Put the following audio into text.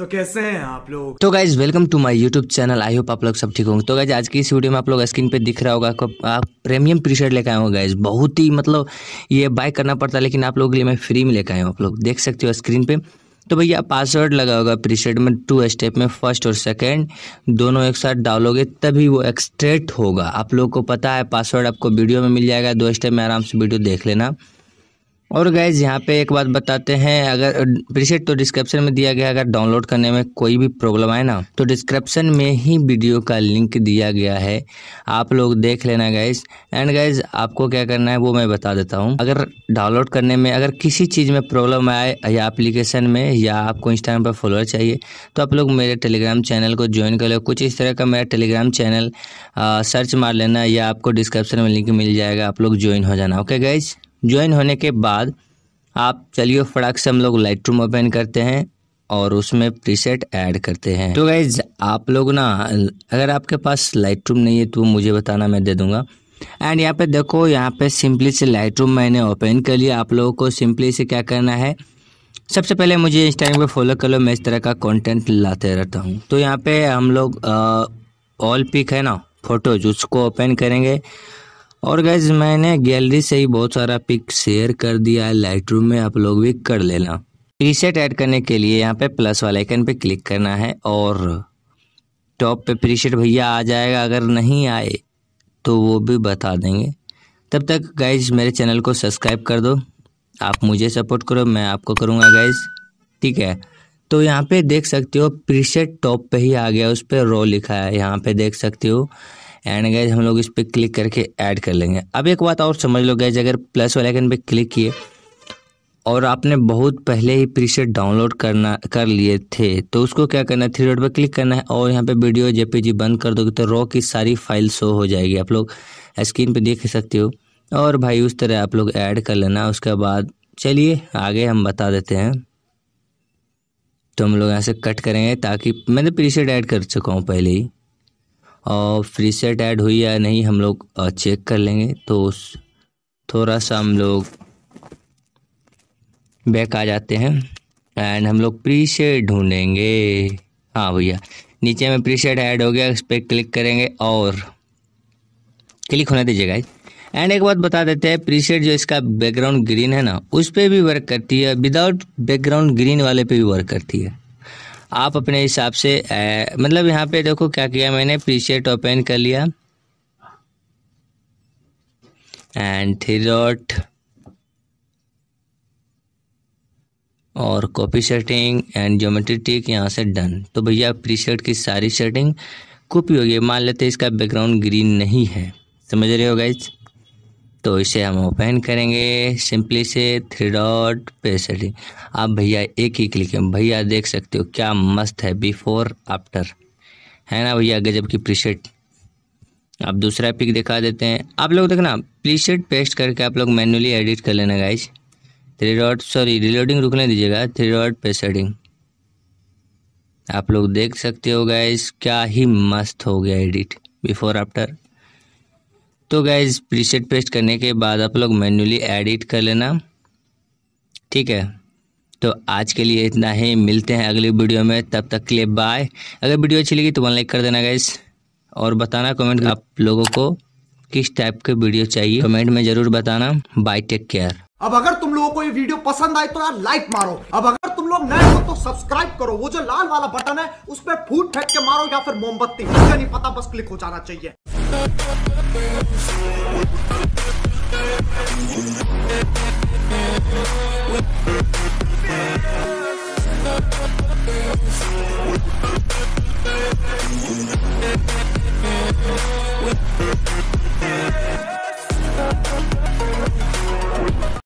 तो कैसे हैं आप लोग तो guys welcome to my YouTube channel I hope आप लोग सब ठीक होंगे तो गाइज आज की इस वीडियो में आप लोग स्क्रीन पे दिख रहा होगा आप प्रीमियम टी शर्ट लेकर आए हो गाइज बहुत ही मतलब ये बाय करना पड़ता है लेकिन आप लोगों के लिए मैं फ्री में लेकर आया हूँ आप लोग देख सकते हो स्क्रीन पे तो भैया पासवर्ड लगा होगा प्री शर्ट में टू स्टेप में फर्स्ट और सेकेंड दोनों एक साथ डालोगे तभी वो एक्सट्रेट होगा आप लोग को पता है पासवर्ड आपको वीडियो में मिल जाएगा दो स्टेप में आराम से वीडियो देख लेना और गैज़ यहाँ पे एक बात बताते हैं अगर प्रीसेट तो डिस्क्रिप्शन में दिया गया अगर डाउनलोड करने में कोई भी प्रॉब्लम आए ना तो डिस्क्रिप्शन में ही वीडियो का लिंक दिया गया है आप लोग देख लेना गैज़ एंड गैज़ आपको क्या करना है वो मैं बता देता हूँ अगर डाउनलोड करने में अगर किसी चीज़ में प्रॉब्लम आए या अप्लीकेशन में या आपको इंस्टाग्राम पर फॉलोअर चाहिए तो आप लोग मेरे टेलीग्राम चैनल को ज्वाइन कर लो कुछ इस तरह का मेरा टेलीग्राम चैनल सर्च मार लेना या आपको डिस्क्रिप्शन में लिंक मिल जाएगा आप लोग ज्वाइन हो जाना ओके गैज़ ज्वाइन होने के बाद आप चलिए फटाक से हम लोग लाइट रूम ओपन करते हैं और उसमें प्रीसेट ऐड करते हैं तो गाइज आप लोग ना अगर आपके पास लाइट रूम नहीं है तो मुझे बताना मैं दे दूंगा एंड यहाँ पे देखो यहाँ पे सिंपली से लाइट रूम मैंने ओपन कर लिया आप लोगों को सिंपली से क्या करना है सबसे पहले मुझे इंस्टाग्राम पे फॉलो कर लो मैं इस तरह का कंटेंट लाते रहता हूँ तो यहाँ पे हम लोग ऑल पिक है ना फोटोज उसको ओपन करेंगे और गैज मैंने गैलरी से ही बहुत सारा पिक शेयर कर दिया है लाइट में आप लोग भी कर लेना प्रीसेट ऐड करने के लिए यहाँ पे प्लस वाले आइकन पे क्लिक करना है और टॉप पे प्रीसेट भैया आ जाएगा अगर नहीं आए तो वो भी बता देंगे तब तक गाइज मेरे चैनल को सब्सक्राइब कर दो आप मुझे सपोर्ट करो मैं आपको करूँगा गाइज ठीक है तो यहाँ पे देख सकते हो प्रीसेट टॉप पे ही आ गया उस पर रो लिखा है यहाँ पे देख सकते हो एंड गैज हम लोग इस पर क्लिक करके ऐड कर लेंगे अब एक बात और समझ लो गैज अगर प्लस वाले आइकन पर क्लिक किए और आपने बहुत पहले ही प्रीसेट डाउनलोड करना कर लिए थे तो उसको क्या करना है थ्री डॉट पर क्लिक करना है और यहाँ पे वीडियो जेपीजी बंद कर दोगे तो रॉ की सारी फाइल शो हो जाएगी आप लोग स्क्रीन पे देख सकते हो और भाई उस तरह आप लोग ऐड कर लेना उसके बाद चलिए आगे हम बता देते हैं तो हम लोग यहाँ से कट करेंगे ताकि मैंने प्रीसेट ऐड कर चुका हूँ पहले ही फ्री सेट ऐड हुई या नहीं हम लोग चेक कर लेंगे तो थोड़ा सा हम लोग बैक आ जाते हैं एंड हम लोग प्री सेट ढूँढेंगे हाँ भैया नीचे में प्री सेट ऐड हो गया इस पर क्लिक करेंगे और क्लिक होने दीजिएगा एंड एक बात बता देते हैं प्रीसेट जो इसका बैकग्राउंड ग्रीन है ना उस पर भी वर्क करती है विदाउट बैकग्राउंड ग्रीन वाले पे भी वर्क करती है आप अपने हिसाब से आ, मतलब यहाँ पे देखो क्या किया मैंने प्रीसेट ओपन कर लिया एंड थ्री डॉट और copy setting and geometry tick यहाँ से डन तो भैया प्रीसेट की सारी सेटिंग कॉपी होगी मान लेते इसका बैकग्राउंड ग्रीन नहीं है समझ रहे हो गाइज तो इसे हम ओपन करेंगे सिंपली से थ्री डॉट पे सेटिंग आप भैया एक ही क्लिक में भैया देख सकते हो क्या मस्त है बिफोर आफ्टर है ना भैया गजब की प्रीसेट आप दूसरा पिक दिखा देते हैं आप लोग देखना प्रीसेट पेस्ट करके आप लोग मैनुअली एडिट कर लेना guys three dot sorry reloading रुकने दीजिएगा थ्री डॉट पे सेटिंग आप लोग देख सकते हो गाइज क्या ही मस्त हो गया एडिट बिफोर आफ्टर तो गाइज प्रीसेट पेस्ट करने के बाद आप लोग मैन्युअली एडिट कर लेना ठीक है तो आज के लिए इतना ही मिलते हैं अगली वीडियो में तब तक के लिए बाय अगर वीडियो अच्छी लगी तो वन लाइक कर देना गाइज और बताना कमेंट आप लोगों को किस टाइप के वीडियो चाहिए कमेंट में जरूर बताना बाय टेक केयर अब अगर तुम लोगों को ये वीडियो पसंद आए तो यार लाइक मारो अब अगर तुम लोग नए हो तो सब्सक्राइब करो वो जो लाल वाला बटन है उस पर फूट फेंक के मारो या फिर मोमबत्ती नहीं पता बस क्लिक हो जाना चाहिए with